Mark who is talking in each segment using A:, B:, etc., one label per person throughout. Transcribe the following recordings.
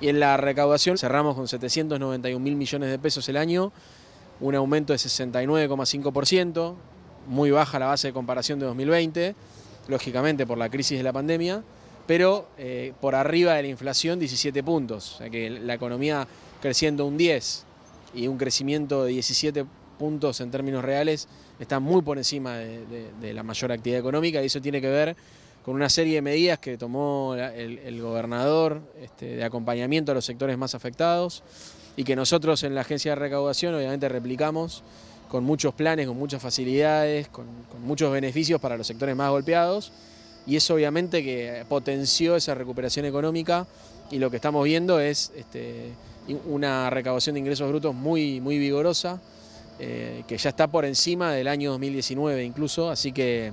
A: Y en la recaudación cerramos con 791 mil millones de pesos el año, un aumento de 69,5%, muy baja la base de comparación de 2020, lógicamente por la crisis de la pandemia, pero eh, por arriba de la inflación 17 puntos, o sea que la economía creciendo un 10 y un crecimiento de 17 puntos en términos reales está muy por encima de la mayor actividad económica y eso tiene que ver con una serie de medidas que tomó el, gobernador este, de acompañamiento a los sectores más afectados y que nosotros en la agencia de recaudación obviamente replicamos con muchos planes, con muchas facilidades, con, muchos beneficios para los sectores más golpeados y eso obviamente que potenció esa recuperación económica y lo que estamos viendo es este, una recaudación de ingresos brutos muy, muy vigorosa, eh, que ya está por encima del año 2019 incluso, así que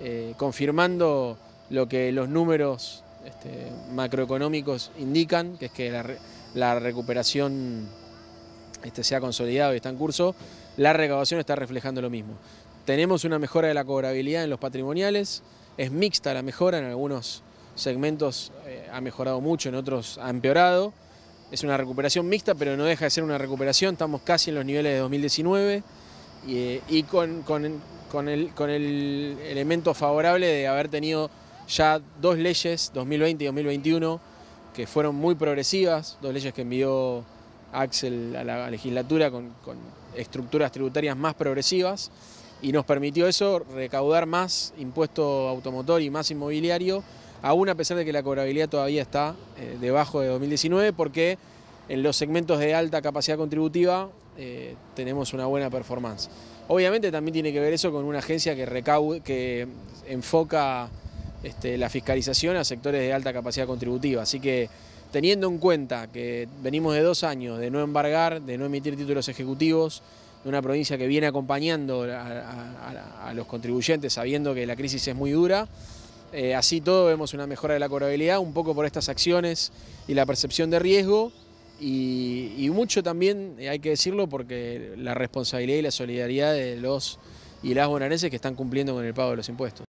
A: eh, confirmando lo que los números este, macroeconómicos indican, que es que la, recuperación este, se ha consolidado y está en curso, la recaudación está reflejando lo mismo. Tenemos una mejora de la cobrabilidad en los patrimoniales, es mixta la mejora, en algunos segmentos eh, ha mejorado mucho, en otros ha empeorado. Es una recuperación mixta, pero no deja de ser una recuperación, estamos casi en los niveles de 2019 y, eh, con el elemento favorable de haber tenido ya dos leyes, 2020 y 2021, que fueron muy progresivas, dos leyes que envió Axel a la legislatura con, estructuras tributarias más progresivas y nos permitió eso recaudar más impuesto automotor y más inmobiliario, aún a pesar de que la cobrabilidad todavía está eh, debajo de 2019, porque en los segmentos de alta capacidad contributiva eh, tenemos una buena performance. Obviamente también tiene que ver eso con una agencia que, recaude que enfoca este, la fiscalización a sectores de alta capacidad contributiva. Así que teniendo en cuenta que venimos de dos años de no embargar, de no emitir títulos ejecutivos, de una provincia que viene acompañando a, los contribuyentes sabiendo que la crisis es muy dura, eh, así todo vemos una mejora de la cobrabilidad, un poco por estas acciones y la percepción de riesgo, y, y, mucho también, eh, hay que decirlo, porque la responsabilidad y la solidaridad de los y las bonaerenses que están cumpliendo con el pago de los impuestos.